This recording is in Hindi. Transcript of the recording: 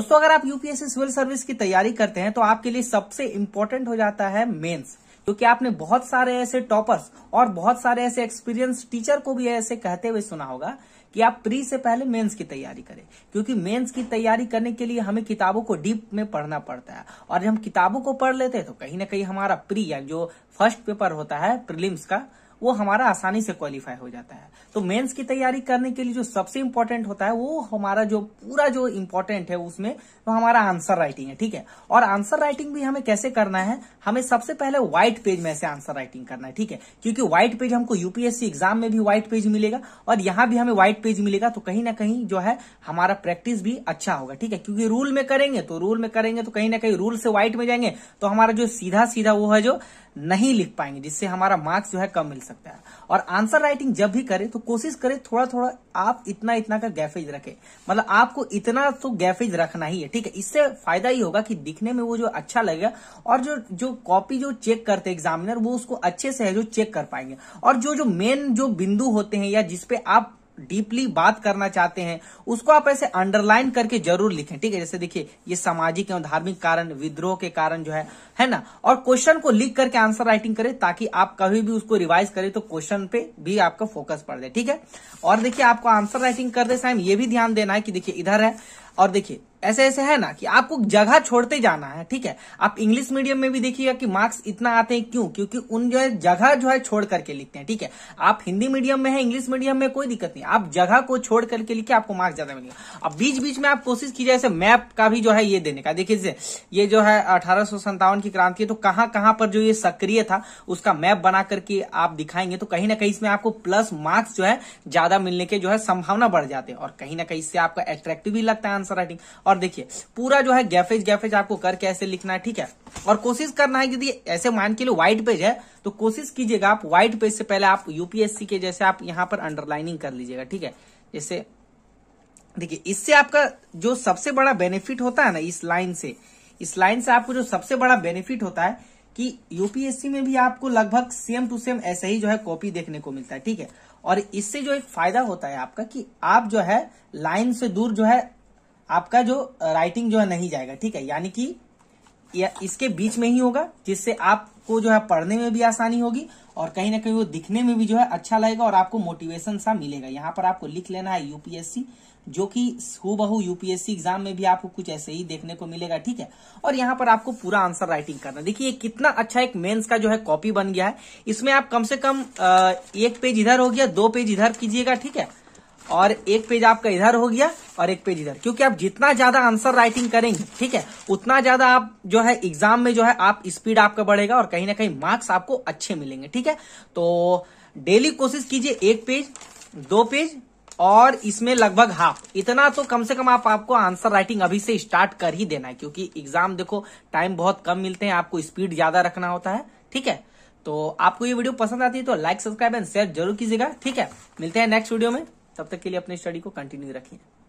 दोस्तों अगर आप यूपीएससी सिविल सर्विस की तैयारी करते हैं तो आपके लिए सबसे इम्पोर्टेंट हो जाता है मेंस क्योंकि आपने बहुत सारे ऐसे टॉपर्स और बहुत सारे ऐसे एक्सपीरियंस टीचर को भी ऐसे कहते हुए सुना होगा कि आप प्री से पहले मेंस की तैयारी करें क्योंकि मेंस की तैयारी करने के लिए हमें किताबों को डीप में पढ़ना पड़ता है और जब हम किताबों को पढ़ लेते हैं तो कहीं ना कहीं हमारा प्री या जो फर्स्ट पेपर होता है प्रिलिम्स का वो हमारा आसानी से क्वालिफाई हो जाता है तो मेंस की तैयारी करने के लिए जो सबसे इंपॉर्टेंट होता है वो हमारा जो पूरा जो इम्पोर्टेंट है उसमें वो हमारा आंसर राइटिंग है ठीक है और आंसर राइटिंग भी हमें कैसे करना है हमें सबसे पहले व्हाइट पेज में से आंसर राइटिंग करना है ठीक है क्योंकि व्हाइट पेज हमको यूपीएससी एग्जाम में भी व्हाइट पेज मिलेगा और यहां भी हमें व्हाइट पेज मिलेगा तो कहीं ना कहीं जो है हमारा प्रैक्टिस भी अच्छा होगा ठीक है क्योंकि रूल में करेंगे तो रूल में करेंगे तो कहीं ना कहीं रूल से व्हाइट में जाएंगे तो हमारा जो सीधा सीधा वो है जो नहीं लिख पाएंगे जिससे हमारा मार्क्स जो है कम मिल सकता है और आंसर राइटिंग जब भी करें तो कोशिश करें थोड़ा थोड़ा आप इतना इतना का गैफेज रखें मतलब आपको इतना तो गैफेज रखना ही है ठीक है इससे फायदा ही होगा कि दिखने में वो जो अच्छा लगेगा और जो जो कॉपी जो चेक करते एग्जामिनर वो उसको अच्छे से है जो चेक कर पाएंगे और जो जो मेन जो बिंदु होते हैं या जिसपे आप डीपली बात करना चाहते हैं उसको आप ऐसे अंडरलाइन करके जरूर लिखें ठीक है जैसे देखिए ये सामाजिक एवं धार्मिक कारण विद्रोह के कारण जो है है ना और क्वेश्चन को लिख करके आंसर राइटिंग करें ताकि आप कभी भी उसको रिवाइज करें तो क्वेश्चन पे भी आपका फोकस पड़ जाए ठीक है और देखिए आपको आंसर राइटिंग करते समय ये भी ध्यान देना है कि देखिए इधर है और देखिए ऐसे ऐसे है ना कि आपको जगह छोड़ते जाना है ठीक है आप इंग्लिश मीडियम में भी देखिएगा कि मार्क्स इतना आते हैं क्यों क्योंकि उन जो है जगह जो है छोड़ करके लिखते हैं ठीक है आप हिंदी मीडियम में है इंग्लिश मीडियम में कोई दिक्कत नहीं आप जगह को छोड़ करके लिखे आपको मार्क्स ज्यादा मिलेगा अब बीच बीच में आप कोशिश कीजिए ऐसे मैप का भी जो है ये देने का देखिए ये जो है अठारह की क्रांति है तो कहां कहां पर जो ये सक्रिय था उसका मैप बना करके आप दिखाएंगे तो कहीं ना कहीं इसमें आपको प्लस मार्क्स जो है ज्यादा मिलने के जो है संभावना बढ़ जाते हैं और कहीं ना कहीं इससे आपका एट्रेक्टिव भी लगता है आंसर आंसर राइटिंग और देखिए पूरा जो है गैफेज गैफेज आपको करके ऐसे लिखना है ठीक है और कोशिश करना है यदि ऐसे मान के लिए व्हाइट पेज है तो कोशिश कीजिएगा आप व्हाइट पेज से पहले आप यूपीएससी के जैसे आप यहाँ पर अंडरलाइनिंग कर लीजिएगा ठीक है जैसे देखिए इससे आपका जो सबसे बड़ा बेनिफिट होता है ना इस लाइन से इस लाइन से आपको जो सबसे बड़ा बेनिफिट होता है कि यूपीएससी में भी आपको लगभग सेम टू सेम ऐसे ही जो है कॉपी देखने को मिलता है ठीक है और इससे जो एक फायदा होता है आपका कि आप जो है लाइन से दूर जो है आपका जो राइटिंग जो है नहीं जाएगा ठीक है यानी कि या इसके बीच में ही होगा जिससे आपको जो है पढ़ने में भी आसानी होगी और कहीं ना कहीं वो दिखने में भी जो है अच्छा लगेगा और आपको मोटिवेशन सा मिलेगा यहाँ पर आपको लिख लेना है यूपीएससी जो कि हु यूपीएससी एग्जाम में भी आपको कुछ ऐसे ही देखने को मिलेगा ठीक है और यहाँ पर आपको पूरा आंसर राइटिंग करना देखिए कितना अच्छा एक मेन्स का जो है कॉपी बन गया है इसमें आप कम से कम एक पेज इधर हो गया दो पेज इधर कीजिएगा ठीक है और एक पेज आपका इधर हो गया और एक पेज इधर क्योंकि आप जितना ज्यादा आंसर राइटिंग करेंगे ठीक है उतना ज्यादा आप जो है एग्जाम में जो है आप स्पीड आपका बढ़ेगा और कहीं ना कहीं मार्क्स आपको अच्छे मिलेंगे ठीक है तो डेली कोशिश कीजिए एक पेज दो पेज और इसमें लगभग हाफ इतना तो कम से कम आप आपको आंसर राइटिंग अभी से स्टार्ट कर ही देना है क्योंकि एग्जाम देखो टाइम बहुत कम मिलते हैं आपको स्पीड ज्यादा रखना होता है ठीक है तो आपको ये वीडियो पसंद आती है तो लाइक सब्सक्राइब एंड शेयर जरूर कीजिएगा ठीक है मिलते हैं नेक्स्ट वीडियो में तब तक के लिए अपनी स्टडी को कंटिन्यू रखिए